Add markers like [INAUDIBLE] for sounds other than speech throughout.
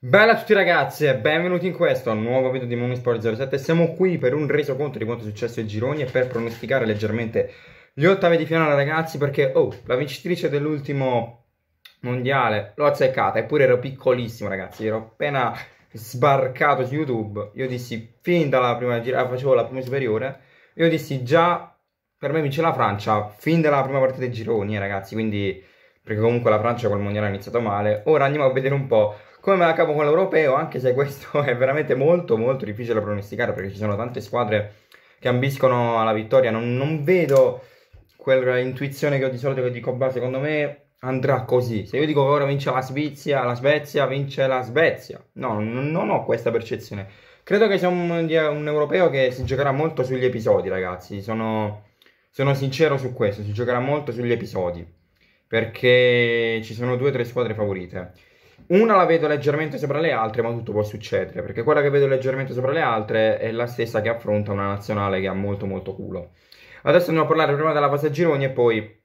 Bella a tutti ragazzi e benvenuti in questo nuovo video di Momisport 07 Siamo qui per un resoconto di quanto è successo ai gironi e per pronosticare leggermente gli ottavi di finale ragazzi Perché oh, la vincitrice dell'ultimo mondiale l'ho azzeccata eppure ero piccolissimo ragazzi Ero appena sbarcato su YouTube Io dissi fin dalla prima girata, ah, facevo la prima superiore Io dissi già per me vince la Francia fin dalla prima partita dei gironi eh, ragazzi Quindi perché comunque la Francia col mondiale ha iniziato male Ora andiamo a vedere un po' come la capo con l'europeo, anche se questo [LAUGHS] è veramente molto molto difficile da pronosticare perché ci sono tante squadre che ambiscono alla vittoria, non, non vedo quella intuizione che ho di solito che dico, beh, secondo me andrà così. Se io dico che ora vince la Svezia, la Svezia vince la Svezia. No, non ho questa percezione. Credo che sia un, un europeo che si giocherà molto sugli episodi, ragazzi. Sono, sono sincero su questo, si giocherà molto sugli episodi. Perché ci sono due o tre squadre favorite. Una la vedo leggermente sopra le altre, ma tutto può succedere, perché quella che vedo leggermente sopra le altre è la stessa che affronta una nazionale che ha molto molto culo. Adesso andiamo a parlare prima della fase a gironi e poi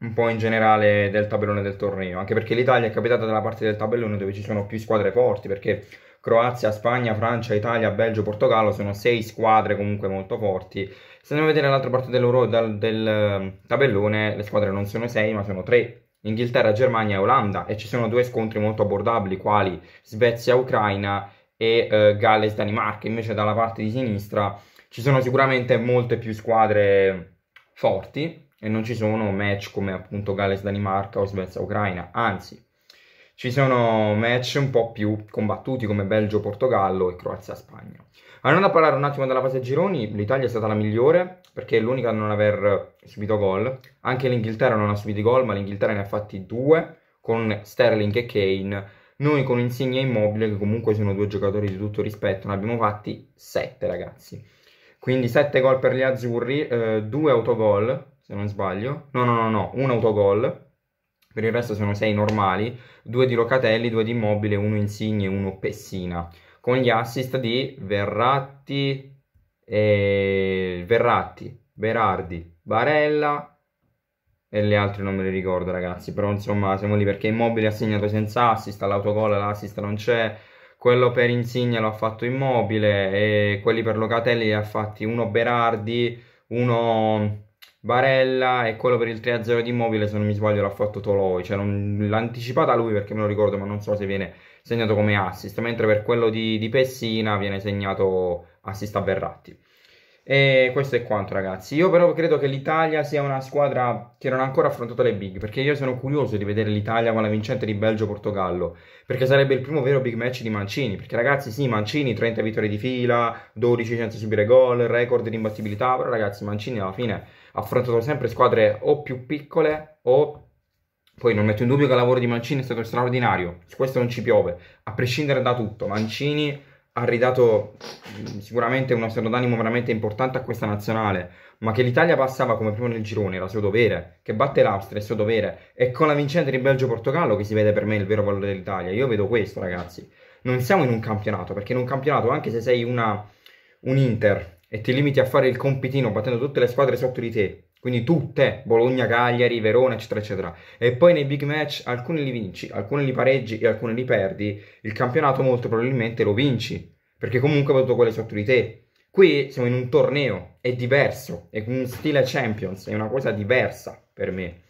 un po' in generale del tabellone del torneo, anche perché l'Italia è capitata dalla parte del tabellone dove ci sono più squadre forti, perché Croazia, Spagna, Francia, Italia, Belgio, Portogallo sono sei squadre comunque molto forti. Se andiamo a vedere l'altra parte dell'Euro, del, del ehm, tabellone, le squadre non sono sei ma sono tre Inghilterra, Germania e Olanda e ci sono due scontri molto abbordabili quali Svezia-Ucraina e eh, Galles-Danimarca, invece dalla parte di sinistra ci sono sicuramente molte più squadre forti e non ci sono match come appunto Galles-Danimarca o Svezia-Ucraina, anzi ci sono match un po' più combattuti come Belgio-Portogallo e Croazia-Spagna. Andando a parlare un attimo della fase a gironi, l'Italia è stata la migliore, perché è l'unica a non aver subito gol. Anche l'Inghilterra non ha subito gol, ma l'Inghilterra ne ha fatti due con Sterling e Kane. Noi con Insigne e Immobile, che comunque sono due giocatori di tutto rispetto, ne abbiamo fatti sette, ragazzi. Quindi sette gol per gli azzurri, eh, due autogol, se non sbaglio. No, no, no, no, un autogol. Per il resto sono sei normali, due di Locatelli, due di Immobile, uno Insigne e uno Pessina. Con gli assist di Verratti, eh, Verratti, Berardi, Barella e le altre non me le ricordo ragazzi, però insomma siamo lì perché Immobile ha segnato senza assist, l'autogol, l'assist non c'è, quello per Insigne l'ha fatto Immobile e quelli per Locatelli li ha fatti uno Berardi, uno Barella e quello per il 3-0 di Immobile se non mi sbaglio l'ha fatto Toloi, cioè non... l'ha anticipata lui perché me lo ricordo ma non so se viene segnato come assist, mentre per quello di, di Pessina viene segnato assist a Verratti. E questo è quanto ragazzi. Io però credo che l'Italia sia una squadra che non ha ancora affrontato le big, perché io sono curioso di vedere l'Italia con la vincente di Belgio-Portogallo, perché sarebbe il primo vero big match di Mancini, perché ragazzi sì, Mancini 30 vittorie di fila, 12 senza subire gol, record di imbattibilità, però ragazzi Mancini alla fine ha affrontato sempre squadre o più piccole o più poi non metto in dubbio che il lavoro di Mancini è stato straordinario, su questo non ci piove, a prescindere da tutto. Mancini ha ridato mm, sicuramente uno stato d'animo veramente importante a questa nazionale, ma che l'Italia passava come primo nel girone era suo dovere, che batte l'Austria è suo dovere, e con la vincente di Belgio-Portogallo che si vede per me il vero valore dell'Italia. Io vedo questo, ragazzi. Non siamo in un campionato, perché in un campionato, anche se sei una, un Inter e ti limiti a fare il compitino battendo tutte le squadre sotto di te, quindi tutte, Bologna, Cagliari, Verona, eccetera, eccetera. E poi nei big match alcuni li vinci, alcuni li pareggi e alcuni li perdi, il campionato molto probabilmente lo vinci, perché comunque hai avuto quelle sotto di te. Qui siamo in un torneo, è diverso, è un stile Champions, è una cosa diversa per me.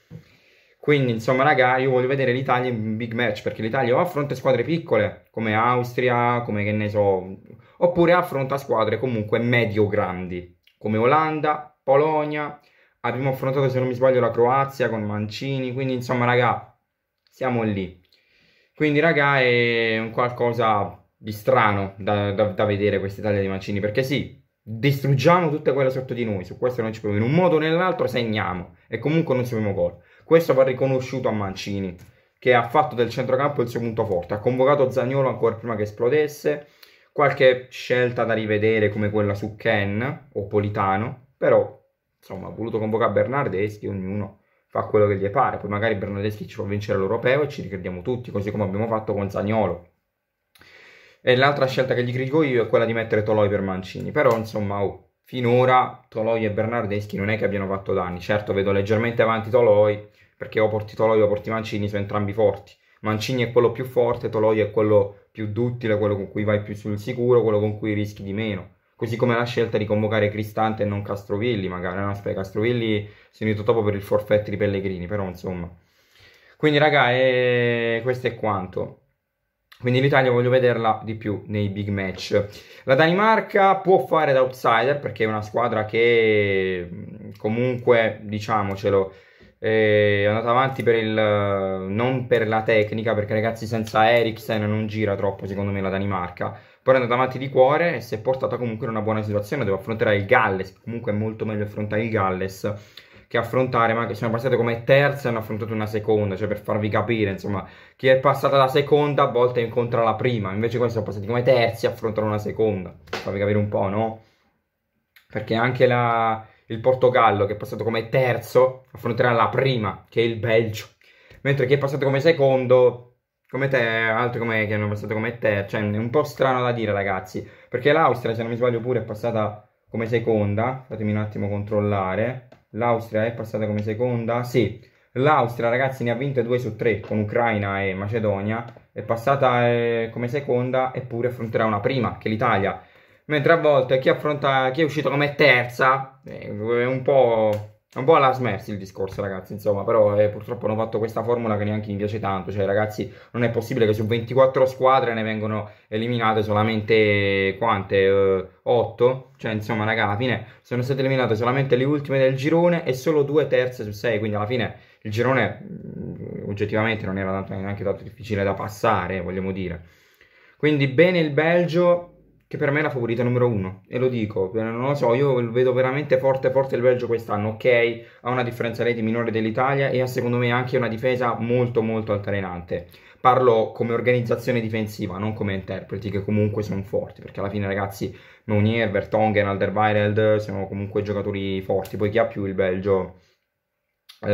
Quindi, insomma, raga, io voglio vedere l'Italia in big match, perché l'Italia o affronta squadre piccole, come Austria, come che ne so, oppure affronta squadre comunque medio-grandi, come Olanda, Polonia, abbiamo affrontato, se non mi sbaglio, la Croazia con Mancini, quindi insomma, raga, siamo lì. Quindi, raga, è un qualcosa di strano da, da, da vedere questa Italia di Mancini, perché sì, distruggiamo tutte quelle sotto di noi, su questo non ci proviamo, in un modo o nell'altro segniamo e comunque non subiamo gol. Questo va riconosciuto a Mancini, che ha fatto del centrocampo il suo punto forte, ha convocato Zagnolo ancora prima che esplodesse, qualche scelta da rivedere come quella su Ken o Politano, però insomma, ha voluto convocare Bernardeschi, ognuno fa quello che gli pare, poi magari Bernardeschi ci fa vincere l'Europeo e ci ricrediamo tutti, così come abbiamo fatto con Zagnolo. E l'altra scelta che gli critico io è quella di mettere Toloi per Mancini, però insomma, oh, finora Toloi e Bernardeschi non è che abbiano fatto danni, certo vedo leggermente avanti Toloi, perché o porti Toloi o porti Mancini, sono entrambi forti. Mancini è quello più forte, Toloi è quello più duttile, quello con cui vai più sul sicuro, quello con cui rischi di meno così come la scelta di convocare Cristante e non Castrovilli, magari, no, aspetta, Castrovilli si è unito dopo per il forfetto di Pellegrini, però insomma. Quindi raga, eh, questo è quanto. Quindi l'Italia voglio vederla di più nei big match. La Danimarca può fare da outsider perché è una squadra che mm, comunque, diciamocelo, è andato avanti per il, non per la tecnica, perché ragazzi senza Eriksen non gira troppo secondo me la Danimarca, però è andata avanti di cuore e si è portata comunque in una buona situazione dove affronterà il Galles, comunque è molto meglio affrontare il Galles che affrontare, ma che sono passate come terza e hanno affrontato una seconda, cioè per farvi capire, insomma, chi è passata la seconda a volte incontra la prima, invece questi sono passati come terzi e affrontano una seconda, farvi capire un po', no? Perché anche la il Portogallo, che è passato come terzo, affronterà la prima, che è il Belgio. Mentre chi è passato come secondo, come te, altri come, che hanno passato come terzo. Cioè, è un po' strano da dire, ragazzi. Perché l'Austria, se non mi sbaglio pure, è passata come seconda. Fatemi un attimo controllare. L'Austria è passata come seconda? Sì. L'Austria, ragazzi, ne ha vinte 2 su 3 con Ucraina e Macedonia. È passata eh, come seconda eppure affronterà una prima, che l'Italia mentre a volte chi affronta chi è uscito come terza eh, è un po' un po' alla smersi il discorso, ragazzi. Insomma, però eh, purtroppo hanno fatto questa formula che neanche mi piace tanto. Cioè, ragazzi, non è possibile che su 24 squadre ne vengano eliminate solamente quante? Eh, 8? Cioè, insomma, raga, alla fine sono state eliminate solamente le ultime del girone e solo due terze su 6. Quindi, alla fine il girone mh, mm, oggettivamente non era tanto, neanche tanto difficile da passare, vogliamo dire. Quindi, bene il Belgio che per me è la favorita numero uno, e lo dico, eh, non lo so, io vedo veramente forte forte il Belgio quest'anno, ok, ha una differenza reti minore dell'Italia e ha secondo me anche una difesa molto molto altalenante. Parlo come organizzazione difensiva, non come interpreti, che comunque sono forti, perché alla fine ragazzi Meunier, Vertonghen, Alderweireld sono comunque giocatori forti, poi chi ha più il Belgio? Eh,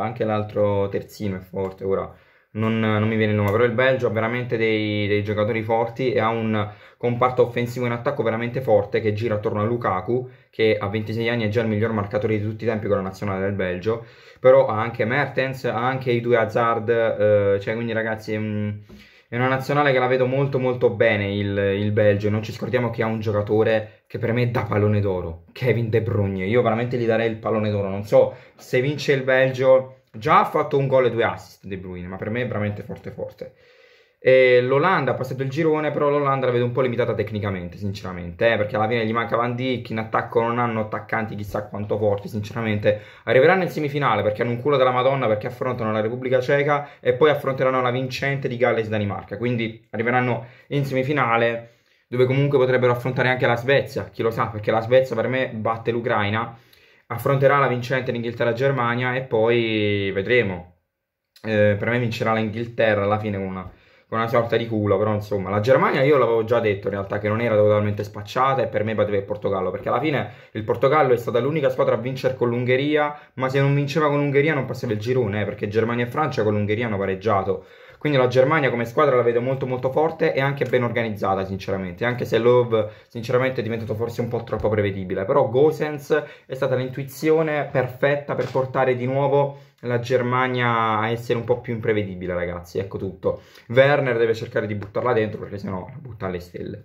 anche l'altro terzino è forte, ora non, non, mi viene il nome, però il Belgio ha veramente dei, dei, giocatori forti e ha un comparto offensivo in attacco veramente forte che gira attorno a Lukaku, che a 26 anni è già il miglior marcatore di tutti i tempi con la nazionale del Belgio, però ha anche Mertens, ha anche i due Hazard, eh, cioè quindi ragazzi... è una nazionale che la vedo molto molto bene il, il Belgio, non ci scordiamo che ha un giocatore che per me è da pallone d'oro, Kevin De Bruyne, io veramente gli darei il pallone d'oro, non so se vince il Belgio Già ha fatto un gol e due assist De Bruyne, ma per me è veramente forte forte. E L'Olanda ha passato il girone, però l'Olanda la vedo un po' limitata tecnicamente, sinceramente, eh, perché alla fine gli manca Van Dijk, in attacco non hanno attaccanti chissà quanto forti, sinceramente. Arriveranno in semifinale perché hanno un culo della Madonna, perché affrontano la Repubblica Ceca e poi affronteranno la vincente di Galles-Danimarca, quindi arriveranno in semifinale dove comunque potrebbero affrontare anche la Svezia, chi lo sa, perché la Svezia per me batte l'Ucraina affronterà la vincente l'Inghilterra-Germania e poi vedremo. Eh, per me vincerà l'Inghilterra alla fine con una, con una, sorta di culo, però insomma la Germania io l'avevo già detto in realtà che non era totalmente spacciata e per me batteva il Portogallo, perché alla fine il Portogallo è stata l'unica squadra a vincere con l'Ungheria, ma se non vinceva con l'Ungheria non passava il girone, eh, perché Germania e Francia con l'Ungheria hanno pareggiato. Quindi la Germania come squadra la vedo molto molto forte e anche ben organizzata sinceramente, anche se Love sinceramente è diventato forse un po' troppo prevedibile, però Gosens è stata l'intuizione perfetta per portare di nuovo la Germania a essere un po' più imprevedibile ragazzi, ecco tutto. Werner deve cercare di buttarla dentro perché sennò la butta alle stelle.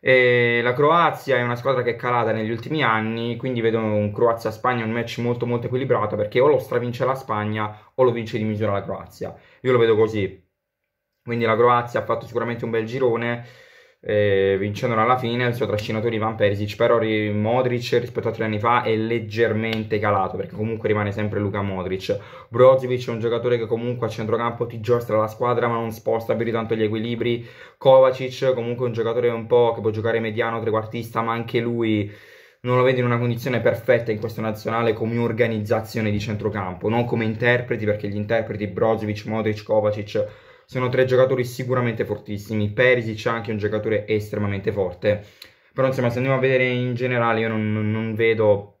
E la Croazia è una squadra che è calata negli ultimi anni, quindi vedo un Croazia-Spagna un match molto molto equilibrato perché o lo stravince la Spagna o lo vince di misura la Croazia. Io lo vedo così, quindi la Croazia ha fatto sicuramente un bel girone, eh, vincendo alla fine il suo trascinatore Ivan Perisic, però Modric rispetto a tre anni fa è leggermente calato, perché comunque rimane sempre Luca Modric. Brozovic è un giocatore che comunque a centrocampo ti giostra la squadra, ma non sposta più di tanto gli equilibri. Kovacic comunque è un giocatore un po' che può giocare mediano, trequartista, ma anche lui non lo vedo in una condizione perfetta in questo nazionale come organizzazione di centrocampo, non come interpreti, perché gli interpreti Brozovic, Modric, Kovacic sono tre giocatori sicuramente fortissimi. Perisic anche un giocatore estremamente forte. Però insomma, se andiamo a vedere in generale, io non, non, non vedo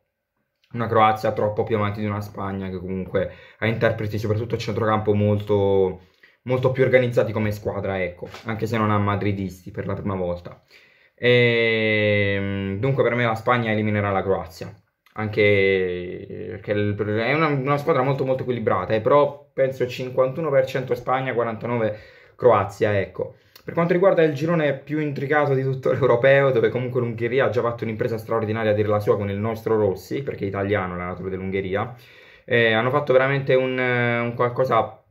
una Croazia troppo più avanti di una Spagna che comunque ha interpreti soprattutto a centrocampo molto, molto più organizzati come squadra, ecco, anche se non ha madridisti per la prima volta. E, ehm, dunque per me la Spagna eliminerà la Croazia anche perché è una, una squadra molto molto equilibrata, eh, però penso 51% Spagna, 49% Croazia, ecco. Per quanto riguarda il girone più intricato di tutto [LAUGHS] l'europeo, dove comunque l'Ungheria ha già fatto un'impresa straordinaria a dire la sua con il nostro Rossi, perché è italiano la natura dell'Ungheria, eh, hanno fatto veramente un, un, qualcosa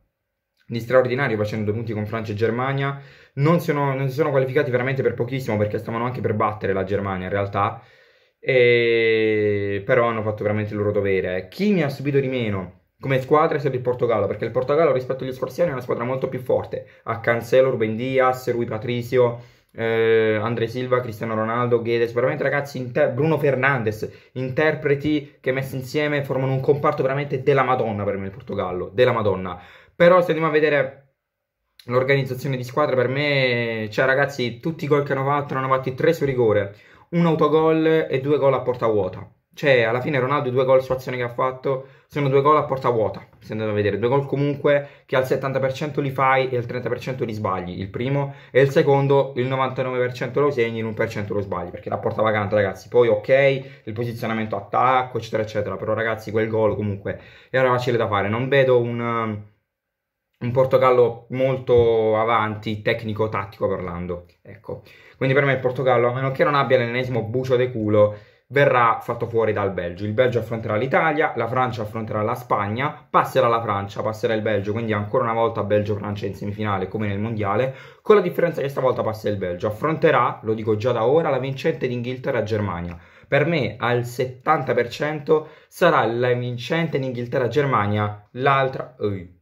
di straordinario facendo due punti con Francia e Germania, non, sono, non si sono qualificati veramente per pochissimo perché stavano anche per battere la Germania in realtà, e... Però hanno fatto veramente il loro dovere. Chi mi ha subito di meno come squadra è stato il Portogallo, perché il Portogallo rispetto agli scorsi anni è una squadra molto più forte. Ha Cancelo, Ruben Diaz, Rui Patricio, eh, Andre Silva, Cristiano Ronaldo, Guedes, veramente ragazzi, inter- Bruno Fernandes, interpreti che messi insieme formano un comparto veramente della Madonna per me il Portogallo, della Madonna. Però se andiamo a vedere l'organizzazione di squadra per me, cioè ragazzi, tutti i gol che hanno fatto, hanno fatti tre su rigore, un autogol e due gol a porta vuota. Cioè, alla fine Ronaldo, i due gol su azione che ha fatto, sono due gol a porta vuota, se andate a vedere. Due gol comunque che al 70% li fai e al 30% li sbagli, il primo. E il secondo, il 99% lo segni, e l'1% lo sbagli, perché la porta vacante, ragazzi. Poi, ok, il posizionamento attacco, eccetera, eccetera. Però, ragazzi, quel gol comunque era facile da fare. Non vedo un un Portogallo molto avanti, tecnico-tattico parlando. Ecco. Quindi per me il Portogallo, a meno che non abbia l'ennesimo bucio de culo, verrà fatto fuori dal Belgio. Il Belgio affronterà l'Italia, la Francia affronterà la Spagna, passerà la Francia, passerà il Belgio, quindi ancora una volta Belgio-Francia in semifinale come nel Mondiale, con la differenza che stavolta passa il Belgio. Affronterà, lo dico già da ora, la vincente d'Inghilterra-Germania per me al 70% sarà la vincente dinghilterra germania l'altra... Ui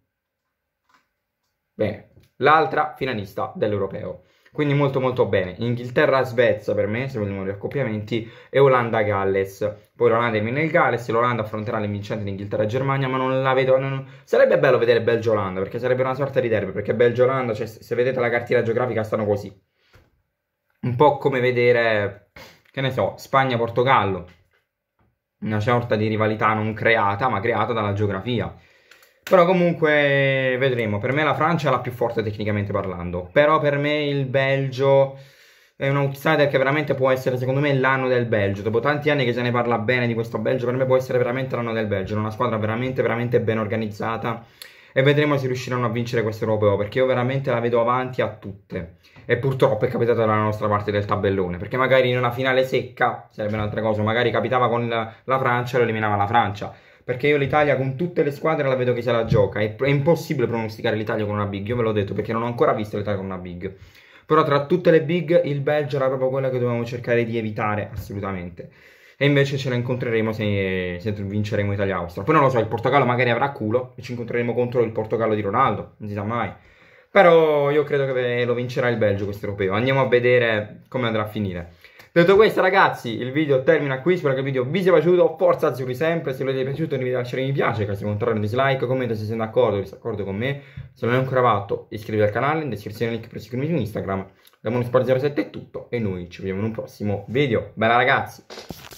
Bene, l'altra finalista dell'Europeo. Quindi molto molto bene. Inghilterra-Svezia per me, se vogliamo gli accoppiamenti, e Olanda-Galles. Poi l'Olanda elimina il Galles, l'Olanda affronterà le vincenti di germania ma non la vedo... Non... Sarebbe bello vedere Belgio-Olanda, perché sarebbe una sorta di derby, perché Belgio-Olanda, cioè, se vedete la cartina geografica, stanno così. Un po' come vedere, che ne so, Spagna-Portogallo. Una sorta di rivalità non creata, ma creata dalla geografia. Però comunque vedremo. Per me la Francia è la più forte tecnicamente parlando. Però per me il Belgio è un outsider che veramente può essere, secondo me, l'anno del Belgio. Dopo tanti anni che se ne parla bene di questo Belgio, per me può essere veramente l'anno del Belgio. È una squadra veramente, veramente ben organizzata. E vedremo se riusciranno a vincere questo europeo. Perché io veramente la vedo avanti a tutte. E purtroppo è capitata dalla nostra parte del tabellone. Perché magari in una finale secca sarebbe un'altra cosa. Magari capitava con la Francia e lo eliminava la Francia perché io l'Italia con tutte le squadre la vedo che se la gioca, è, è impossibile pronosticare l'Italia con una big, io ve l'ho detto perché non ho ancora visto l'Italia con una big, però tra tutte le big il Belgio era proprio quella che dovevamo cercare di evitare assolutamente. E invece ce la incontreremo se, se vinceremo Italia-Austria. Poi non lo so, il Portogallo magari avrà culo e ci incontreremo contro il Portogallo di Ronaldo, non si sa mai. Però io credo che lo vincerà il Belgio questo europeo. Andiamo a vedere come andrà a finire. Detto questo ragazzi, il video termina qui, spero che il video vi sia piaciuto, forza azzurri sempre, se lo avete piaciuto devi lasciare mi piace, caso contrario un dislike, commenta se siete d'accordo, disaccordo con me, se non è ancora fatto iscrivetevi al canale, in descrizione link per seguirmi su Instagram, da Monosport07 è tutto e noi ci vediamo in un prossimo video, bella ragazzi!